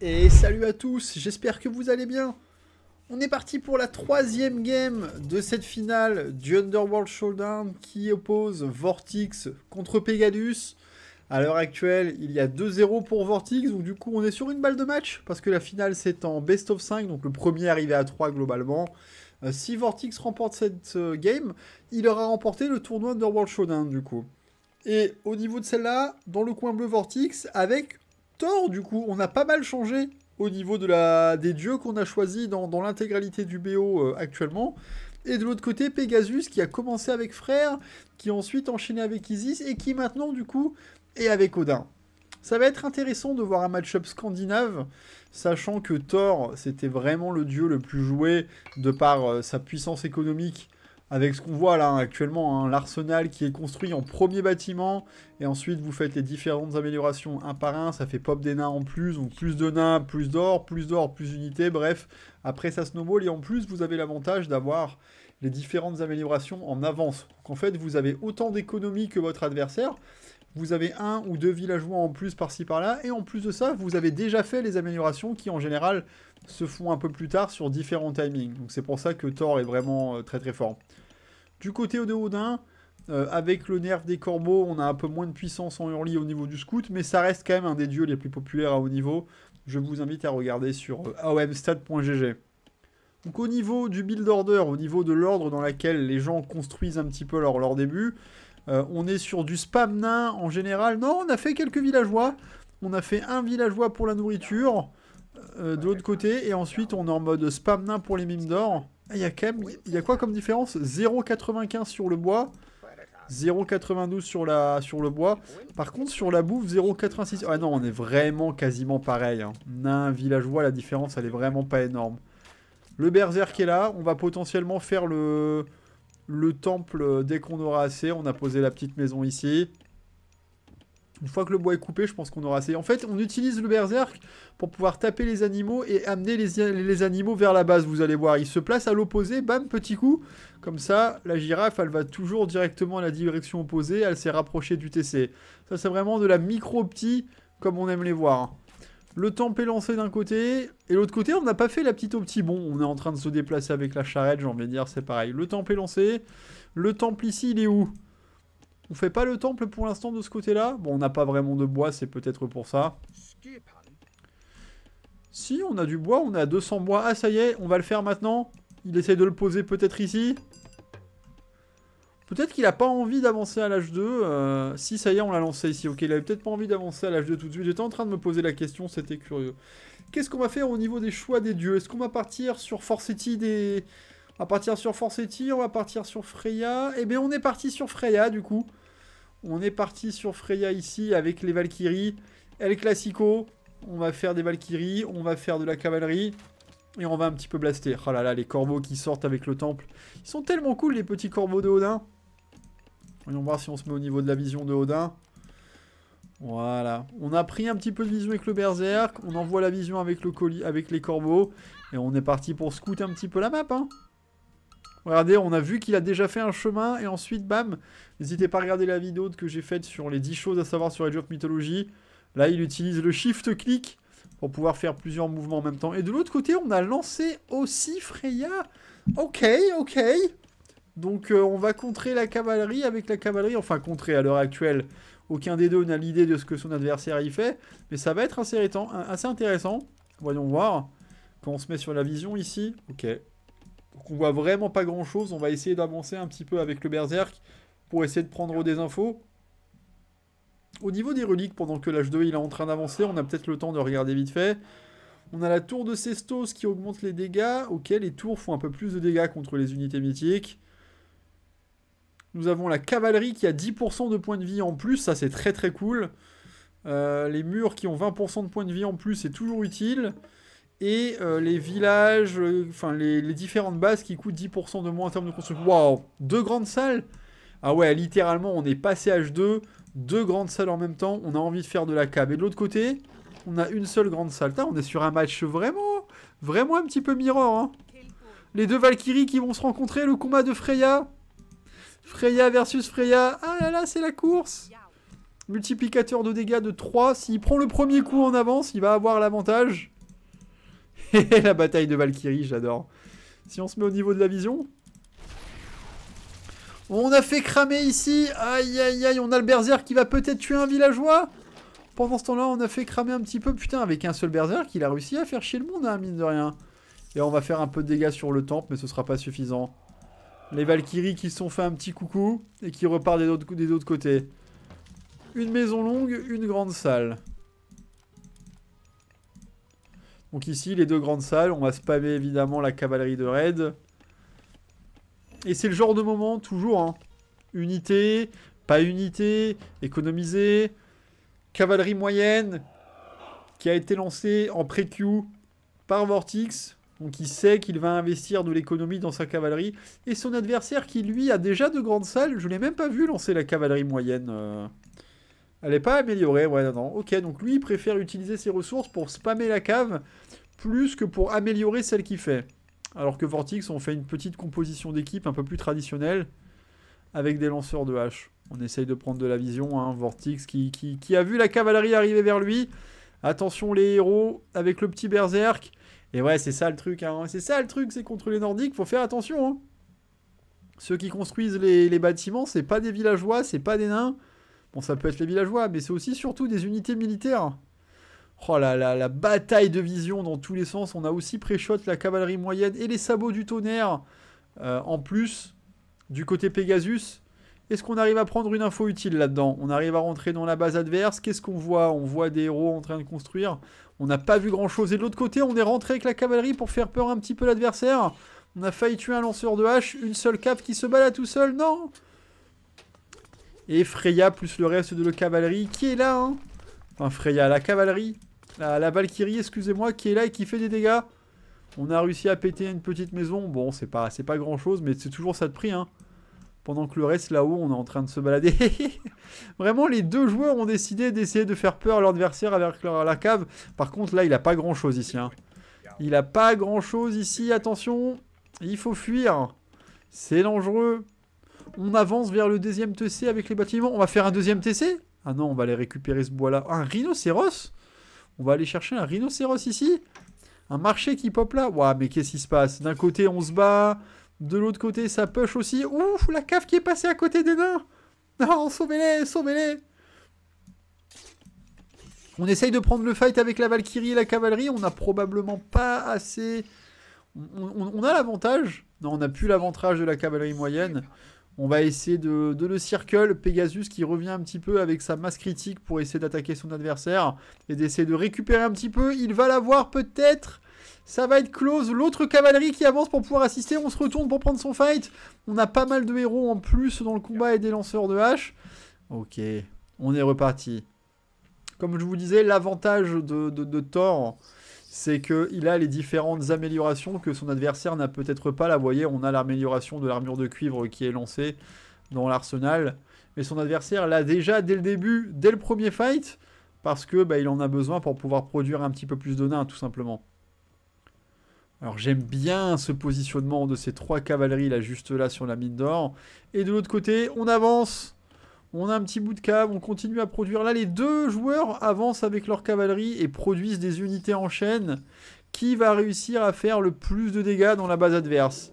Et salut à tous, j'espère que vous allez bien. On est parti pour la troisième game de cette finale du Underworld Showdown qui oppose Vortex contre Pegadus. À l'heure actuelle, il y a 2-0 pour Vortex, donc du coup on est sur une balle de match, parce que la finale c'est en best of 5, donc le premier arrivé à 3 globalement. Euh, si Vortex remporte cette euh, game, il aura remporté le tournoi Underworld Showdown du coup. Et au niveau de celle-là, dans le coin bleu Vortex, avec Thor, du coup. On a pas mal changé au niveau de la, des dieux qu'on a choisis dans, l'intégralité du BO euh, actuellement. Et de l'autre côté, Pegasus qui a commencé avec Frère, qui a ensuite enchaîné avec Isis et qui maintenant du coup est avec Odin. Ça va être intéressant de voir un match-up scandinave, sachant que Thor, c'était vraiment le dieu le plus joué de par euh, sa puissance économique avec ce qu'on voit là hein, actuellement, hein, l'arsenal qui est construit en premier bâtiment, et ensuite vous faites les différentes améliorations un par un, ça fait pop des nains en plus, donc plus de nains, plus d'or, plus d'or, plus d'unités, bref, après ça snowball, et en plus vous avez l'avantage d'avoir les différentes améliorations en avance. Donc en fait vous avez autant d'économies que votre adversaire, vous avez un ou deux villageois en plus par-ci par-là, et en plus de ça, vous avez déjà fait les améliorations qui en général se font un peu plus tard sur différents timings. Donc c'est pour ça que Thor est vraiment euh, très très fort. Du côté au Odin, euh, avec le nerf des corbeaux, on a un peu moins de puissance en hurli au niveau du scout, mais ça reste quand même un des dieux les plus populaires à haut niveau. Je vous invite à regarder sur euh, Donc au niveau du build order, au niveau de l'ordre dans lequel les gens construisent un petit peu leur, leur début, euh, on est sur du spam nain en général. Non, on a fait quelques villageois. On a fait un villageois pour la nourriture euh, de l'autre côté. Et ensuite, on est en mode spam nain pour les mimes d'or. Il y a quand Il y a quoi comme différence 0,95 sur le bois. 0,92 sur, la, sur le bois. Par contre, sur la bouffe, 0,86. Ah non, on est vraiment quasiment pareil. Nain, hein. villageois, la différence, elle est vraiment pas énorme. Le qui est là. On va potentiellement faire le le temple euh, dès qu'on aura assez. On a posé la petite maison ici. Une fois que le bois est coupé, je pense qu'on aura assez. En fait, on utilise le berserk pour pouvoir taper les animaux et amener les, animaux vers la base, vous allez voir. il se place à l'opposé, bam, petit coup. Comme ça, la girafe, elle va toujours directement à la direction opposée, elle s'est rapprochée du TC. Ça, c'est vraiment de la micro-petit, comme on aime les voir. Le temple est lancé d'un côté, et l'autre côté, on n'a pas fait la petite au petit bon. On est en train de se déplacer avec la charrette, j'ai envie de dire, c'est pareil. Le temple est lancé. Le temple ici, il est où On fait pas le temple pour l'instant de ce côté-là Bon, on n'a pas vraiment de bois, c'est peut-être pour ça. Si, on a du bois, on a 200 bois. Ah, ça y est, on va le faire maintenant. Il essaie de le poser peut-être ici. Peut-être qu'il a pas envie d'avancer à l'âge 2. Euh, si, ça y est, on l'a lancé ici. Ok, il avait peut-être pas envie d'avancer à l'âge 2 tout de suite. J'étais en train de me poser la question, c'était curieux. Qu'est-ce qu'on va faire au niveau des choix des dieux Est-ce qu'on va partir sur Forcetti des... On va partir sur Forcetti, on va partir sur Freya. Eh bien, on est parti sur Freya, du coup. On est parti sur Freya ici, avec les Valkyries. El Classico, on va faire des Valkyries, on va faire de la cavalerie. Et on va un petit peu blaster. Oh là là, les corbeaux qui sortent avec le temple. Ils sont tellement cool, les petits corbeaux de Odin. Voyons voir si on se met au niveau de la vision de Odin. Voilà. On a pris un petit peu de vision avec le berserk. On envoie la vision avec, le avec les corbeaux. Et on est parti pour scooter un petit peu la map. Hein. Regardez, on a vu qu'il a déjà fait un chemin. Et ensuite, bam. N'hésitez pas à regarder la vidéo que j'ai faite sur les 10 choses à savoir sur la of Mythology. Là, il utilise le shift-click pour pouvoir faire plusieurs mouvements en même temps. Et de l'autre côté, on a lancé aussi Freya. Ok, ok. Donc euh, on va contrer la cavalerie avec la cavalerie, enfin contrer à l'heure actuelle. Aucun des deux n'a l'idée de ce que son adversaire y fait, mais ça va être assez, intéressant. Voyons voir. Quand on se met sur la vision ici, ok. Donc on voit vraiment pas grand chose, on va essayer d'avancer un petit peu avec le berserk pour essayer de prendre des infos. Au niveau des reliques, pendant que l'H2 il est en train d'avancer, on a peut-être le temps de regarder vite fait. On a la tour de Cestos qui augmente les dégâts. Ok, les tours font un peu plus de dégâts contre les unités mythiques. Nous avons la cavalerie qui a 10% de points de vie en plus. Ça, c'est très très cool. Euh, les murs qui ont 20% de points de vie en plus, c'est toujours utile. Et euh, les villages, euh, enfin les, différentes bases qui coûtent 10% de moins en termes de construction. Waouh Deux grandes salles Ah ouais, littéralement, on est passé H2. Deux grandes salles en même temps. On a envie de faire de la cab. Et de l'autre côté, on a une seule grande salle. on est sur un match vraiment, vraiment un petit peu mirror. Hein. Les deux Valkyries qui vont se rencontrer. Le combat de Freya. Freya versus Freya. Ah là là, c'est la course Multiplicateur de dégâts de 3. S'il prend le premier coup en avance, il va avoir l'avantage. Et la bataille de Valkyrie, j'adore. Si on se met au niveau de la vision. On a fait cramer ici. Aïe, aïe, aïe. On a le berserk qui va peut-être tuer un villageois. Pendant ce temps-là, on a fait cramer un petit peu. Putain, avec un seul berserk, il a réussi à faire chier le monde, hein, mine de rien. Et on va faire un peu de dégâts sur le temple, mais ce sera pas suffisant. Les Valkyries qui se sont fait un petit coucou et qui repartent des autres, des autres côtés. Une maison longue, une grande salle. Donc ici, les deux grandes salles. On va spammer évidemment la cavalerie de raid. Et c'est le genre de moment, toujours. Hein. Unité, pas unité, économiser. Cavalerie moyenne qui a été lancée en pré queue par Vortex. Donc il sait qu'il va investir de l'économie dans sa cavalerie. Et son adversaire qui lui a déjà de grandes salles, je l'ai même pas vu lancer la cavalerie moyenne. Euh. Elle n'est pas améliorée, ouais non, non. Ok, donc lui il préfère utiliser ses ressources pour spammer la cave plus que pour améliorer celle qu'il fait. Alors que Vortix, on fait une petite composition d'équipe un peu plus traditionnelle avec des lanceurs de hache. On essaye de prendre de la vision, hein. Vortix qui, qui, qui a vu la cavalerie arriver vers lui. Attention les héros avec le petit berserk. Et ouais, c'est ça le truc, hein. c'est ça le truc, c'est contre les Nordiques, faut faire attention. Hein. Ceux qui construisent les, bâtiments, c'est pas des villageois, c'est pas des nains. Bon, ça peut être les villageois, mais c'est aussi surtout des unités militaires. Oh là là, la bataille de vision dans tous les sens. On a aussi pré-shot la cavalerie moyenne et les sabots du tonnerre. Euh, en plus, du côté Pegasus, est-ce qu'on arrive à prendre une info utile là-dedans On arrive à rentrer dans la base adverse. Qu'est-ce qu'on voit On voit des héros en train de construire. On n'a pas vu grand-chose. Et de l'autre côté, on est rentré avec la cavalerie pour faire peur un petit peu l'adversaire. On a failli tuer un lanceur de hache. Une seule cave qui se balade tout seul. Non Et Freya plus le reste de la cavalerie qui est là. Hein enfin, Freya, la cavalerie. La, Valkyrie, excusez-moi, qui est là et qui fait des dégâts. On a réussi à péter une petite maison. Bon, c'est pas, pas grand-chose, mais c'est toujours ça de prix. Hein pendant que le reste là-haut, on est en train de se balader. Vraiment, les deux joueurs ont décidé d'essayer de faire peur à leur adversaire avec leur, la cave. Par contre, là, il n'a pas grand-chose ici. Hein. Il n'a pas grand-chose ici. Attention, il faut fuir. C'est dangereux. On avance vers le deuxième TC avec les bâtiments. On va faire un deuxième TC Ah non, on va aller récupérer ce bois-là. un rhinocéros On va aller chercher un rhinocéros ici Un marché qui pop là Waouh mais qu'est-ce qui se passe D'un côté, on se bat de l'autre côté, ça push aussi. Ouf, la cave qui est passée à côté des nains Non, sauvez-les, sauvez-les On essaye de prendre le fight avec la Valkyrie et la cavalerie. On n'a probablement pas assez... On, a l'avantage. Non, on n'a plus l'avantage de la cavalerie moyenne. On va essayer de, de, le circle. Pegasus qui revient un petit peu avec sa masse critique pour essayer d'attaquer son adversaire et d'essayer de récupérer un petit peu. Il va l'avoir peut-être. Ça va être close. L'autre cavalerie qui avance pour pouvoir assister. On se retourne pour prendre son fight. On a pas mal de héros en plus dans le combat et des lanceurs de hache. Ok, on est reparti. Comme je vous disais, l'avantage de, Thor, c'est qu'il a les différentes améliorations que son adversaire n'a peut-être pas. Là, vous voyez, on a l'amélioration de l'armure de cuivre qui est lancée dans l'arsenal. Mais son adversaire l'a déjà dès le début, dès le premier fight, parce que bah, il en a besoin pour pouvoir produire un petit peu plus de nains, tout simplement. Alors j'aime bien ce positionnement de ces trois cavaleries là juste là sur la mine d'or. Et de l'autre côté, on avance. On a un petit bout de cave, on continue à produire. Là, les deux joueurs avancent avec leur cavalerie et produisent des unités en chaîne. Qui va réussir à faire le plus de dégâts dans la base adverse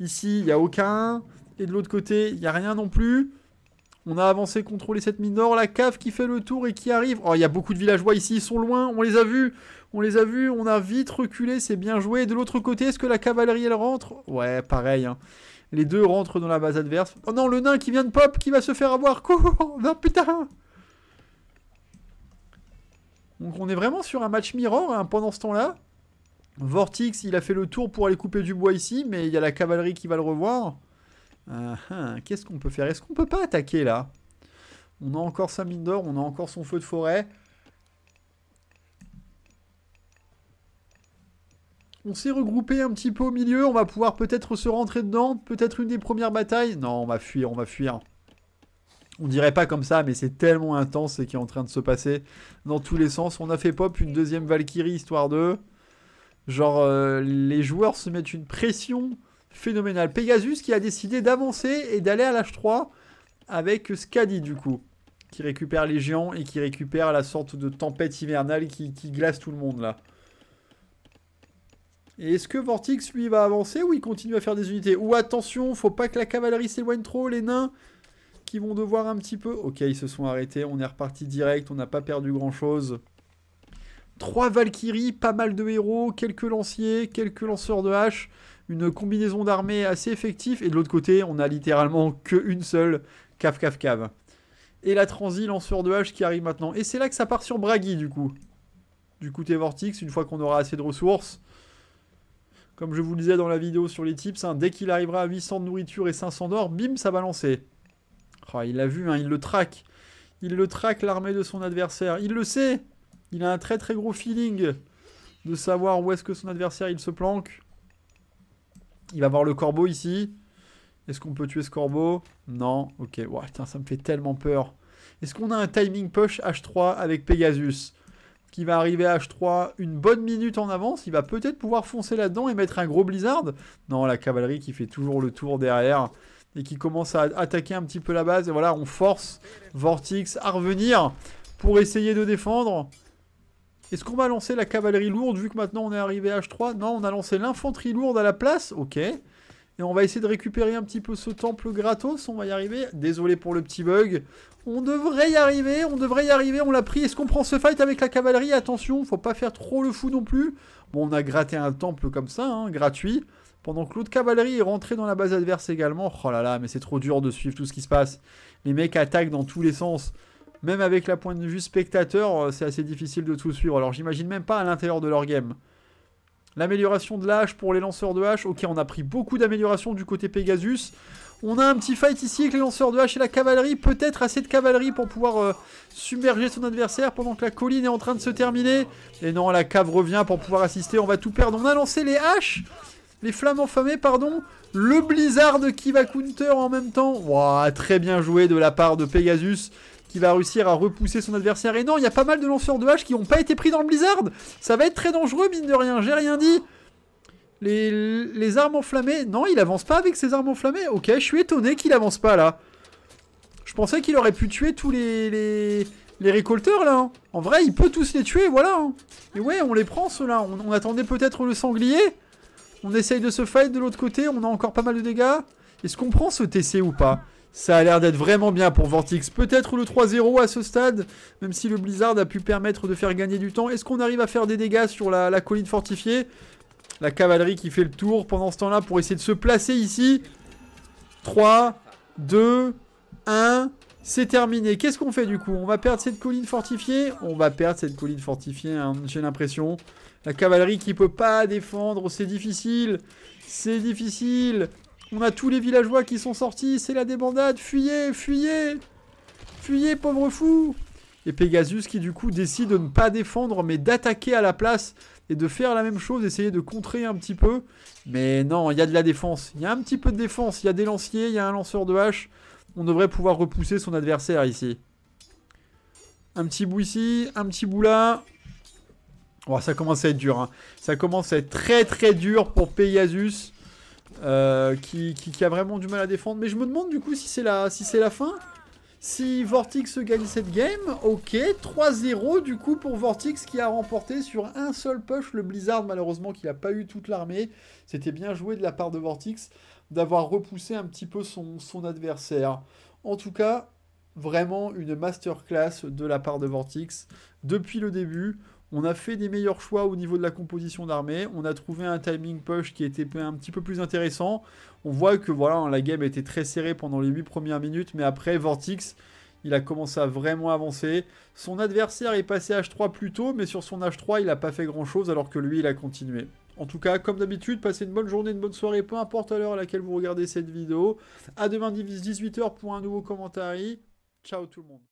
Ici, il n'y a aucun. Et de l'autre côté, il n'y a rien non plus. On a avancé, contrôlé cette mine d'or. La cave qui fait le tour et qui arrive. Oh, il y a beaucoup de villageois ici. Ils sont loin. On les a vus. On les a vus. On a vite reculé. C'est bien joué. De l'autre côté, est-ce que la cavalerie, elle rentre Ouais, pareil. Hein. Les deux rentrent dans la base adverse. Oh non, le nain qui vient de pop, qui va se faire avoir. Cours oh, Non, putain Donc on est vraiment sur un match mirror hein, pendant ce temps-là. Vortex, il a fait le tour pour aller couper du bois ici, mais il y a la cavalerie qui va le revoir. Ah, ah, qu'est-ce qu'on peut faire Est-ce qu'on peut pas attaquer là On a encore sa mine d'or, on a encore son feu de forêt. On s'est regroupé un petit peu au milieu, on va pouvoir peut-être se rentrer dedans, peut-être une des premières batailles. Non, on va fuir, on va fuir. On dirait pas comme ça, mais c'est tellement intense ce qui est en train de se passer dans tous les sens. On a fait pop une deuxième Valkyrie, histoire de... Genre, euh, les joueurs se mettent une pression Phénoménal. Pegasus qui a décidé d'avancer et d'aller à l'âge 3 avec Scadi du coup, qui récupère les géants et qui récupère la sorte de tempête hivernale qui, glace tout le monde là. Et est-ce que Vortix lui va avancer ou il continue à faire des unités Ou attention, faut pas que la cavalerie s'éloigne trop, les nains qui vont devoir un petit peu... Ok, ils se sont arrêtés, on est reparti direct, on n'a pas perdu grand chose. Trois Valkyries, pas mal de héros, quelques lanciers, quelques lanceurs de hache une combinaison d'armées assez effective. Et de l'autre côté, on a littéralement qu'une seule. Cave, cave, cave. Et la transi lanceur de hache qui arrive maintenant. Et c'est là que ça part sur Bragi du coup. Du côté vortix une fois qu'on aura assez de ressources. Comme je vous le disais dans la vidéo sur les tips, hein, dès qu'il arrivera à 800 de nourriture et 500 d'or, bim, ça va lancer. Oh, il l'a vu, hein, il le traque. Il le traque l'armée de son adversaire. Il le sait. Il a un très très gros feeling de savoir où est-ce que son adversaire il se planque. Il va voir le corbeau ici. Est-ce qu'on peut tuer ce corbeau Non. Ok. ouais ça me fait tellement peur. Est-ce qu'on a un timing push H3 avec Pegasus qui va arriver à H3 une bonne minute en avance, il va peut-être pouvoir foncer là-dedans et mettre un gros blizzard. Non, la cavalerie qui fait toujours le tour derrière et qui commence à attaquer un petit peu la base. Et voilà, on force Vortex à revenir pour essayer de défendre. Est-ce qu'on va lancer la cavalerie lourde vu que maintenant on est arrivé à H3 Non, on a lancé l'infanterie lourde à la place. Ok. Et on va essayer de récupérer un petit peu ce temple gratos. On va y arriver. Désolé pour le petit bug. On devrait y arriver. On devrait y arriver. On l'a pris. Est-ce qu'on prend ce fight avec la cavalerie Attention, faut pas faire trop le fou non plus. Bon, on a gratté un temple comme ça, hein, gratuit. Pendant que l'autre cavalerie est rentrée dans la base adverse également. Oh là là, mais c'est trop dur de suivre tout ce qui se passe. Les mecs attaquent dans tous les sens même avec la point de vue spectateur, euh, c'est assez difficile de tout suivre. Alors j'imagine même pas à l'intérieur de leur game. L'amélioration de l'âge pour les lanceurs de hache. Ok, on a pris beaucoup d'améliorations du côté Pegasus. On a un petit fight ici avec les lanceurs de hache et la cavalerie. Peut-être assez de cavalerie pour pouvoir euh, submerger son adversaire pendant que la colline est en train de se terminer. Et non, la cave revient pour pouvoir assister. On va tout perdre. On a lancé les haches. Les flammes enflammées, pardon. Le blizzard qui va counter en même temps. Wow, très bien joué de la part de Pegasus qui va réussir à repousser son adversaire. Et non, il y a pas mal de lanceurs de hache qui n'ont pas été pris dans le blizzard. Ça va être très dangereux, mine de rien. J'ai rien dit. Les, les, armes enflammées. Non, il avance pas avec ses armes enflammées. Ok, je suis étonné qu'il avance pas là. Je pensais qu'il aurait pu tuer tous les, les, les récolteurs là. Hein. En vrai, il peut tous les tuer, voilà. Hein. Et ouais, on les prend ceux-là. on attendait peut-être le sanglier. On essaye de se fight de l'autre côté. On a encore pas mal de dégâts. Est-ce qu'on prend ce TC ou pas Ça a l'air d'être vraiment bien pour Vortex. Peut-être le 3-0 à ce stade, même si le Blizzard a pu permettre de faire gagner du temps. Est-ce qu'on arrive à faire des dégâts sur la, la colline fortifiée La cavalerie qui fait le tour pendant ce temps-là pour essayer de se placer ici. 3, 2, 1... C'est terminé. Qu'est-ce qu'on fait du coup On va perdre cette colline fortifiée On va perdre cette colline fortifiée, hein, j'ai l'impression. La cavalerie qui peut pas défendre, c'est difficile. C'est difficile. On a tous les villageois qui sont sortis, c'est la débandade. Fuyez, fuyez Fuyez, pauvre fou Et Pegasus qui du coup décide de ne pas défendre, mais d'attaquer à la place et de faire la même chose, essayer de contrer un petit peu. Mais non, il y a de la défense. Il y a un petit peu de défense. Il y a des lanciers, il y a un lanceur de hache on devrait pouvoir repousser son adversaire ici. Un petit bout ici, un petit bout là. Oh, ça commence à être dur. Hein. Ça commence à être très très dur pour Pegasus. Euh, qui, a vraiment du mal à défendre. Mais je me demande du coup si c'est la, si la fin. Si Vortex gagne cette game, ok, 3-0 du coup pour Vortex qui a remporté sur un seul push le Blizzard malheureusement qu'il n'a pas eu toute l'armée. C'était bien joué de la part de Vortex d'avoir repoussé un petit peu son, adversaire. En tout cas, vraiment une masterclass de la part de Vortex. Depuis le début, on a fait des meilleurs choix au niveau de la composition d'armée. On a trouvé un timing push qui était un petit peu plus intéressant. On voit que voilà, la game était très serrée pendant les 8 premières minutes, mais après Vortex, il a commencé à vraiment avancer. Son adversaire est passé H3 plus tôt, mais sur son H3, il n'a pas fait grand chose alors que lui, il a continué. En tout cas, comme d'habitude, passez une bonne journée, une bonne soirée, peu importe à l'heure à laquelle vous regardez cette vidéo. À demain 18h pour un nouveau commentaire. Ciao tout le monde.